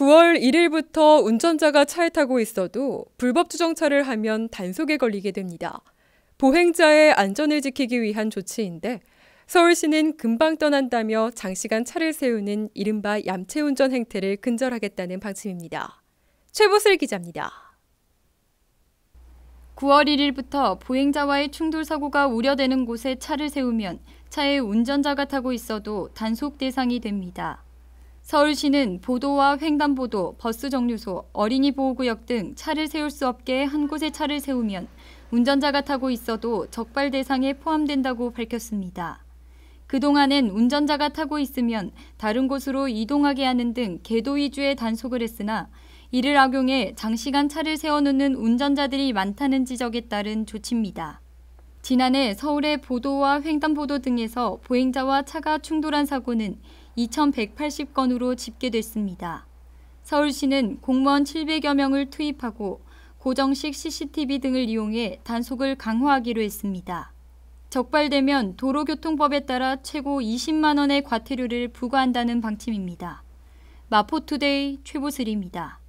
9월 1일부터 운전자가 차에 타고 있어도 불법 주정차를 하면 단속에 걸리게 됩니다. 보행자의 안전을 지키기 위한 조치인데 서울시는 금방 떠난다며 장시간 차를 세우는 이른바 얌체 운전 행태를 근절하겠다는 방침입니다. 최보슬 기자입니다. 9월 1일부터 보행자와의 충돌 사고가 우려되는 곳에 차를 세우면 차에 운전자가 타고 있어도 단속 대상이 됩니다. 서울시는 보도와 횡단보도, 버스 정류소, 어린이 보호구역 등 차를 세울 수 없게 한 곳에 차를 세우면 운전자가 타고 있어도 적발 대상에 포함된다고 밝혔습니다. 그동안엔 운전자가 타고 있으면 다른 곳으로 이동하게 하는 등 계도 위주의 단속을 했으나 이를 악용해 장시간 차를 세워놓는 운전자들이 많다는 지적에 따른 조치입니다. 지난해 서울의 보도와 횡단보도 등에서 보행자와 차가 충돌한 사고는 2,180건으로 집계됐습니다. 서울시는 공무원 700여 명을 투입하고 고정식 CCTV 등을 이용해 단속을 강화하기로 했습니다. 적발되면 도로교통법에 따라 최고 20만 원의 과태료를 부과한다는 방침입니다. 마포투데이 최보슬입니다.